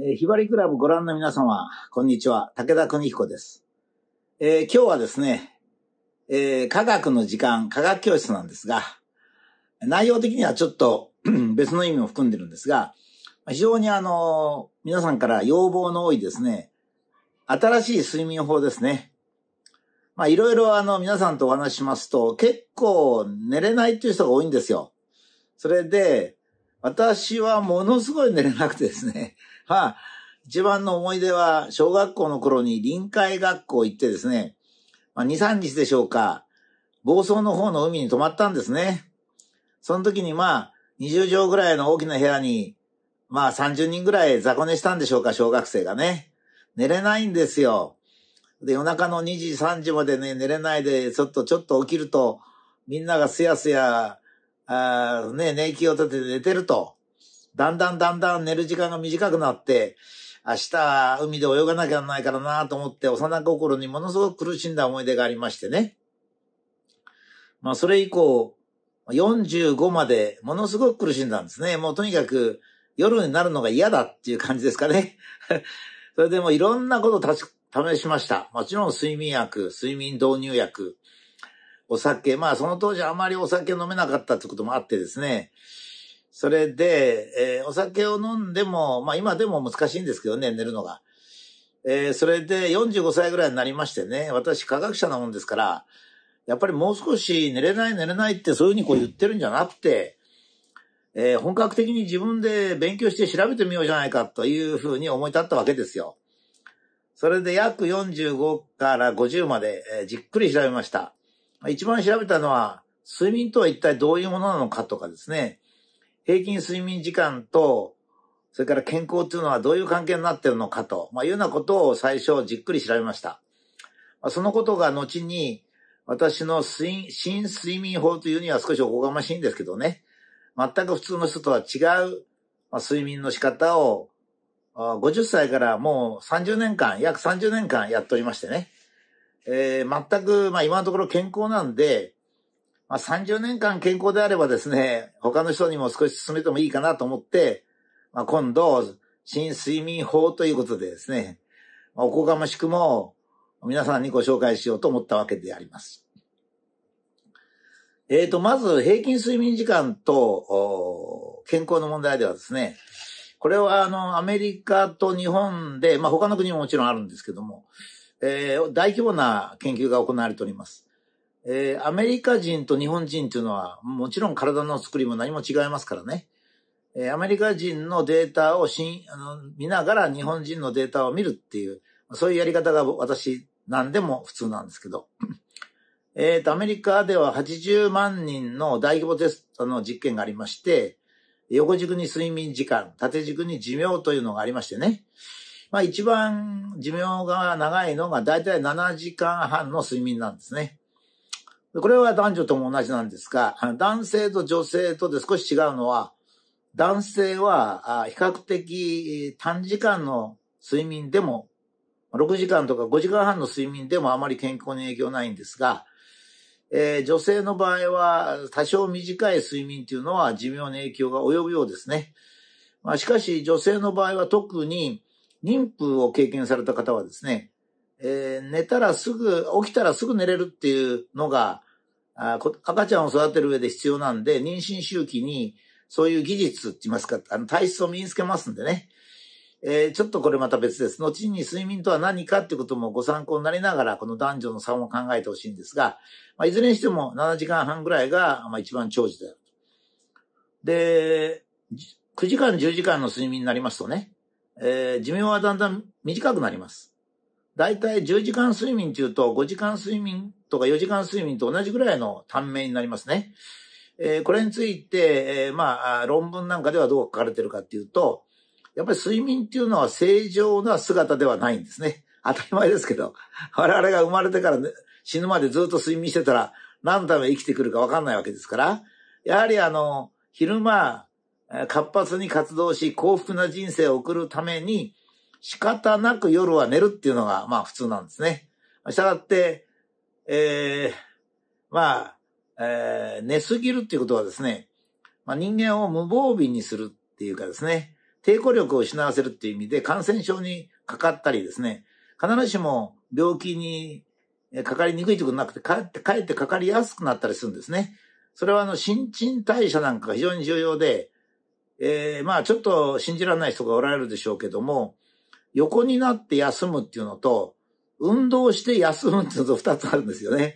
えー、ひばりクラブご覧の皆様、こんにちは。武田邦彦です。えー、今日はですね、えー、科学の時間、科学教室なんですが、内容的にはちょっと 別の意味も含んでるんですが、非常にあの、皆さんから要望の多いですね、新しい睡眠法ですね。まあ、いろいろあの、皆さんとお話ししますと、結構寝れないっていう人が多いんですよ。それで、私はものすごい寝れなくてですね。ま あ、一番の思い出は、小学校の頃に臨海学校行ってですね、まあ、2、3日でしょうか、房総の方の海に泊まったんですね。その時にまあ、20畳ぐらいの大きな部屋に、まあ30人ぐらい雑魚寝したんでしょうか、小学生がね。寝れないんですよ。で、夜中の2時、3時までね、寝れないで、ちょっと、ちょっと起きると、みんながすやすやあね、寝息を立てて寝てると、だんだんだんだん寝る時間が短くなって、明日、海で泳がなきゃなないからなと思って、幼心にものすごく苦しんだ思い出がありましてね。まあ、それ以降、45までものすごく苦しんだんですね。もうとにかく夜になるのが嫌だっていう感じですかね。それでもいろんなことを試しました。もちろん睡眠薬、睡眠導入薬、お酒、まあその当時あまりお酒飲めなかったってこともあってですね、それで、えー、お酒を飲んでも、まあ今でも難しいんですけどね、寝るのが。えー、それで45歳ぐらいになりましてね、私科学者なもんですから、やっぱりもう少し寝れない寝れないってそういうふうにこう言ってるんじゃなくて、えー、本格的に自分で勉強して調べてみようじゃないかというふうに思い立ったわけですよ。それで約45から50まで、えー、じっくり調べました。一番調べたのは、睡眠とは一体どういうものなのかとかですね、平均睡眠時間と、それから健康っていうのはどういう関係になってるのかと、まあ、いうようなことを最初じっくり調べました。そのことが後に、私の睡新睡眠法というには少しおこがましいんですけどね、全く普通の人とは違う、まあ、睡眠の仕方を、50歳からもう30年間、約30年間やっておりましてね。えー、全く、まあ今のところ健康なんで、まあ30年間健康であればですね、他の人にも少し進めてもいいかなと思って、まあ今度、新睡眠法ということでですね、まあ、おこがましくも皆さんにご紹介しようと思ったわけであります。えっ、ー、と、まず平均睡眠時間と健康の問題ではですね、これはあの、アメリカと日本で、まあ他の国ももちろんあるんですけども、えー、大規模な研究が行われております。えー、アメリカ人と日本人というのは、もちろん体の作りも何も違いますからね。えー、アメリカ人のデータをしあの見ながら日本人のデータを見るっていう、そういうやり方が私、何でも普通なんですけど。えっ、と、アメリカでは80万人の大規模テストの実験がありまして、横軸に睡眠時間、縦軸に寿命というのがありましてね。まあ一番寿命が長いのが大体7時間半の睡眠なんですね。これは男女とも同じなんですが、男性と女性とで少し違うのは、男性は比較的短時間の睡眠でも、6時間とか5時間半の睡眠でもあまり健康に影響ないんですが、えー、女性の場合は多少短い睡眠というのは寿命に影響が及ぶようですね。まあ、しかし女性の場合は特に妊婦を経験された方はですね、えー、寝たらすぐ、起きたらすぐ寝れるっていうのが、あ赤ちゃんを育てる上で必要なんで、妊娠周期にそういう技術って言いますか、あの体質を身につけますんでね。えー、ちょっとこれまた別です。後に睡眠とは何かってこともご参考になりながら、この男女の差を考えてほしいんですが、まあ、いずれにしても7時間半ぐらいが、まあ、一番長寿である。で、9時間10時間の睡眠になりますとね、えー、寿命はだんだん短くなります。だいたい10時間睡眠中と5時間睡眠とか4時間睡眠と同じぐらいの短命になりますね。えー、これについて、えー、まあ、論文なんかではどう書かれてるかっていうと、やっぱり睡眠っていうのは正常な姿ではないんですね。当たり前ですけど、我々が生まれてから、ね、死ぬまでずっと睡眠してたら、何のため生きてくるかわかんないわけですから、やはりあの、昼間、活発に活動し、幸福な人生を送るために、仕方なく夜は寝るっていうのが、まあ普通なんですね。したがって、ええー、まあ、えー、寝すぎるっていうことはですね、まあ、人間を無防備にするっていうかですね、抵抗力を失わせるっていう意味で感染症にかかったりですね、必ずしも病気にかかりにくいということなくて、かえって、かえってかかりやすくなったりするんですね。それはあの、新陳代謝なんかが非常に重要で、えー、まあちょっと信じられない人がおられるでしょうけども、横になって休むっていうのと、運動して休むっていうのと二つあるんですよね。